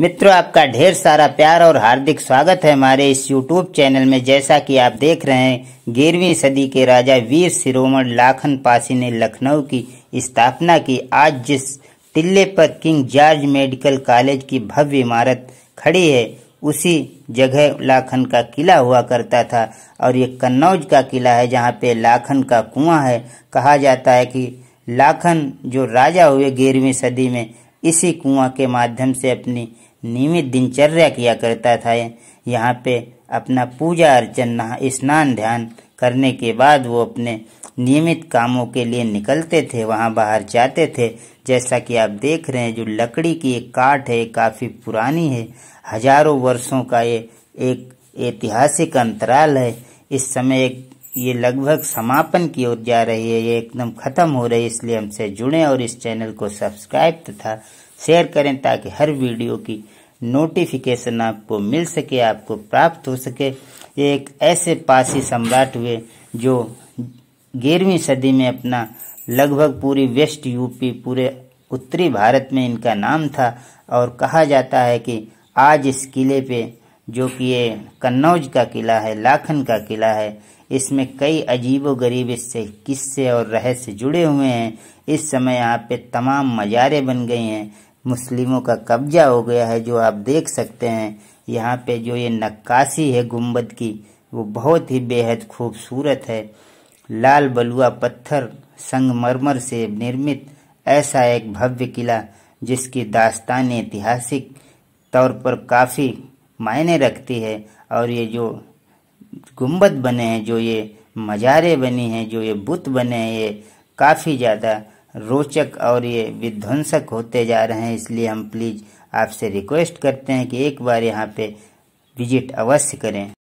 मित्रों आपका ढेर सारा प्यार और हार्दिक स्वागत है हमारे इस यूट्यूब चैनल में जैसा कि आप देख रहे हैं ग्यारहवीं सदी के राजा वीर शिरोमण लाखन पासी ने लखनऊ की स्थापना की आज जिस टिल्ले पर किंग जॉर्ज मेडिकल कॉलेज की भव्य इमारत खड़ी है उसी जगह लाखन का किला हुआ करता था और ये कन्नौज का किला है जहाँ पे लाखन का कुआं है कहा जाता है कि लाखन जो राजा हुए ग्यारहवीं सदी में इसी कुआं के माध्यम से अपनी नियमित दिनचर्या किया करता था यहाँ पे अपना पूजा अर्चन स्नान ध्यान करने के बाद वो अपने नियमित कामों के लिए निकलते थे वहाँ बाहर जाते थे जैसा कि आप देख रहे हैं जो लकड़ी की एक काठ है काफ़ी पुरानी है हजारों वर्षों का ये एक ऐतिहासिक अंतराल है इस समय एक ये लगभग समापन की ओर जा रही है ये एकदम ख़त्म हो रही है इसलिए हमसे जुड़ें और इस चैनल को सब्सक्राइब तथा शेयर करें ताकि हर वीडियो की नोटिफिकेशन आपको मिल सके आपको प्राप्त हो सके एक ऐसे पासी सम्राट हुए जो ग्यारहवीं सदी में अपना लगभग पूरी वेस्ट यूपी पूरे उत्तरी भारत में इनका नाम था और कहा जाता है कि आज इस किले पे जो कि ये कन्नौज का किला है लाखन का किला है इसमें कई अजीबो गरीब इससे किस्से और रहस्य जुड़े हुए हैं इस समय यहाँ पे तमाम मज़ारे बन गई हैं मुस्लिमों का कब्जा हो गया है जो आप देख सकते हैं यहाँ पे जो ये नक्काशी है गुम्बद की वो बहुत ही बेहद खूबसूरत है लाल बलुआ पत्थर संगमरमर से निर्मित ऐसा एक भव्य किला जिसकी दास्तान ऐतिहासिक तौर पर काफ़ी मायने रखती है और ये जो गुम्बद बने हैं जो ये मज़ारे बनी हैं जो ये बुत बने हैं ये काफ़ी ज़्यादा रोचक और ये विध्वंसक होते जा रहे हैं इसलिए हम प्लीज़ आपसे रिक्वेस्ट करते हैं कि एक बार यहाँ पे विजिट अवश्य करें